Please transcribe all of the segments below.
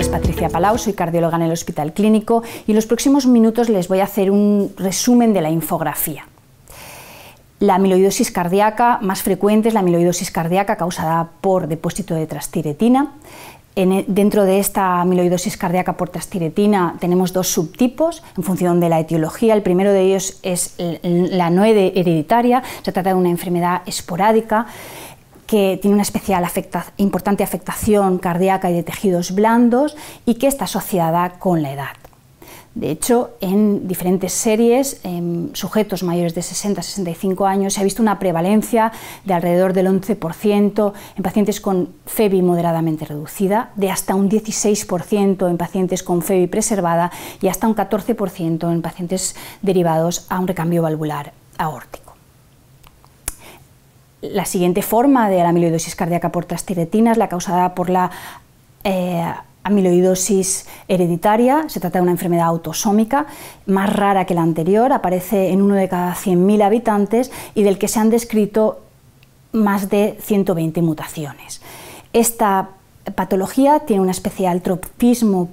es Patricia Palau, soy cardióloga en el Hospital Clínico y en los próximos minutos les voy a hacer un resumen de la infografía. La amiloidosis cardíaca más frecuente es la amiloidosis cardíaca causada por depósito de trastiretina. E, dentro de esta amiloidosis cardíaca por trastiretina tenemos dos subtipos en función de la etiología. El primero de ellos es la no hereditaria, se trata de una enfermedad esporádica que tiene una especial importante afectación cardíaca y de tejidos blandos y que está asociada con la edad. De hecho, en diferentes series, en sujetos mayores de 60-65 años, se ha visto una prevalencia de alrededor del 11% en pacientes con FEBI moderadamente reducida, de hasta un 16% en pacientes con FEBI preservada y hasta un 14% en pacientes derivados a un recambio valvular aórtico. La siguiente forma de la amiloidosis cardíaca por es la causada por la eh, amiloidosis hereditaria, se trata de una enfermedad autosómica, más rara que la anterior, aparece en uno de cada 100.000 habitantes y del que se han descrito más de 120 mutaciones. Esta patología tiene un especial tropismo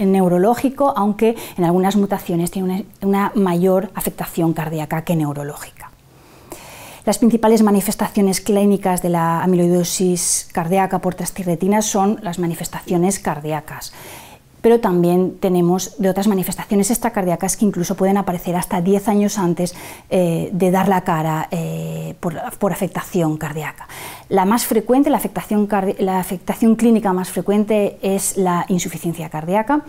neurológico, aunque en algunas mutaciones tiene una mayor afectación cardíaca que neurológica. Las principales manifestaciones clínicas de la amiloidosis cardíaca por trastirretina son las manifestaciones cardíacas pero también tenemos de otras manifestaciones extracardíacas que incluso pueden aparecer hasta 10 años antes eh, de dar la cara eh, por, afectación cardíaca. La más frecuente, la afectación, clínica más frecuente es la insuficiencia cardíaca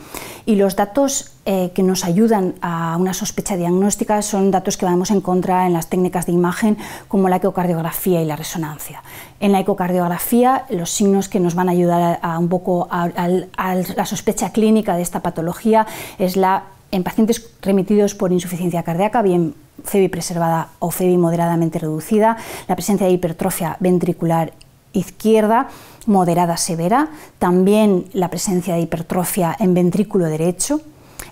y los datos eh, que nos ayudan a una sospecha diagnóstica son datos que vamos a encontrar en las técnicas de imagen como la ecocardiografía y la resonancia. En la ecocardiografía, los signos que nos van a ayudar a, un poco a la sospecha clínica de esta patología es la en pacientes remitidos por insuficiencia cardíaca, bien Febi preservada o Febi moderadamente reducida, la presencia de hipertrofia ventricular izquierda moderada severa, también la presencia de hipertrofia en ventrículo derecho,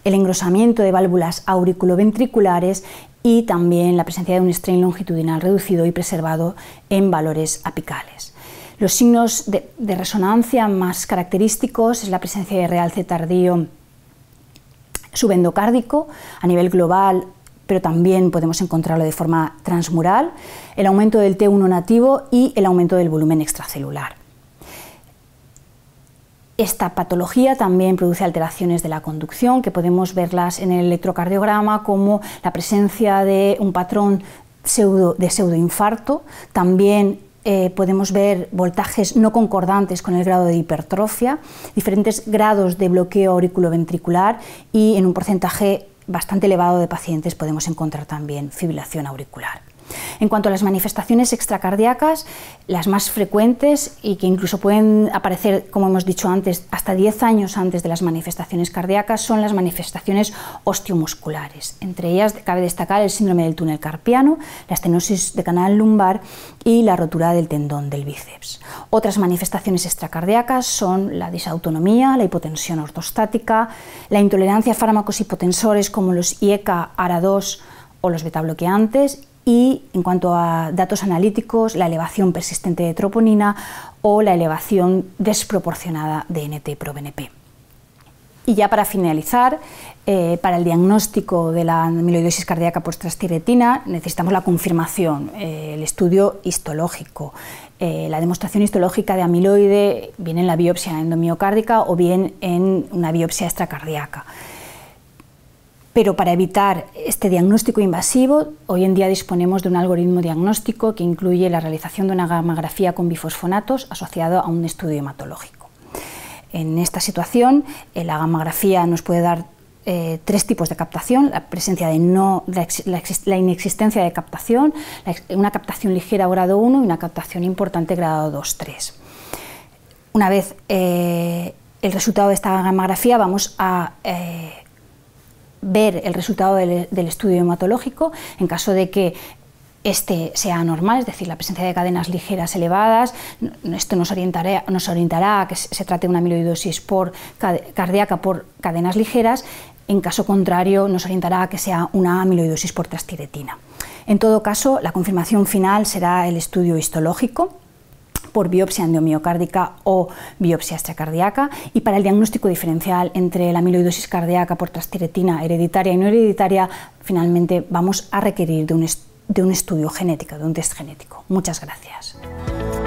el engrosamiento de válvulas auriculoventriculares y también la presencia de un strain longitudinal reducido y preservado en valores apicales. Los signos de, de resonancia más característicos es la presencia de realce tardío subendocárdico a nivel global pero también podemos encontrarlo de forma transmural, el aumento del T1 nativo y el aumento del volumen extracelular. Esta patología también produce alteraciones de la conducción, que podemos verlas en el electrocardiograma como la presencia de un patrón pseudo, de pseudoinfarto, también eh, podemos ver voltajes no concordantes con el grado de hipertrofia, diferentes grados de bloqueo auriculoventricular y en un porcentaje bastante elevado de pacientes podemos encontrar también fibrilación auricular. En cuanto a las manifestaciones extracardíacas, las más frecuentes y que incluso pueden aparecer, como hemos dicho antes, hasta 10 años antes de las manifestaciones cardíacas, son las manifestaciones osteomusculares. Entre ellas cabe destacar el síndrome del túnel carpiano, la estenosis de canal lumbar y la rotura del tendón del bíceps. Otras manifestaciones extracardíacas son la disautonomía, la hipotensión ortostática, la intolerancia a fármacos hipotensores como los IECA, ARA2 o los betabloqueantes y en cuanto a datos analíticos, la elevación persistente de troponina o la elevación desproporcionada de NT-proBNP. Y ya para finalizar, eh, para el diagnóstico de la amiloidosis cardíaca post transtiretina necesitamos la confirmación, eh, el estudio histológico. Eh, la demostración histológica de amiloide bien en la biopsia endomiocárdica o bien en una biopsia extracardíaca. Pero para evitar este diagnóstico invasivo, hoy en día disponemos de un algoritmo diagnóstico que incluye la realización de una gammagrafía con bifosfonatos asociado a un estudio hematológico. En esta situación, eh, la gammagrafía nos puede dar eh, tres tipos de captación, la presencia de no, la, inexistencia de captación, una captación ligera grado 1 y una captación importante grado 2-3. Una vez eh, el resultado de esta gamografía vamos a ver el resultado del, estudio hematológico en caso de que este sea anormal, es decir, la presencia de cadenas ligeras elevadas. Esto nos, orientará, nos orientará a que se trate una amiloidosis por, cardíaca por cadenas ligeras. En caso contrario, nos orientará a que sea una amiloidosis por trastiretina. En todo caso, la confirmación final será el estudio histológico por biopsia endomiocárdica o biopsia extracardíaca y para el diagnóstico diferencial entre la amiloidosis cardíaca por trastiretina hereditaria y no hereditaria, finalmente vamos a requerir de de un estudio genético, de un test genético. Muchas gracias.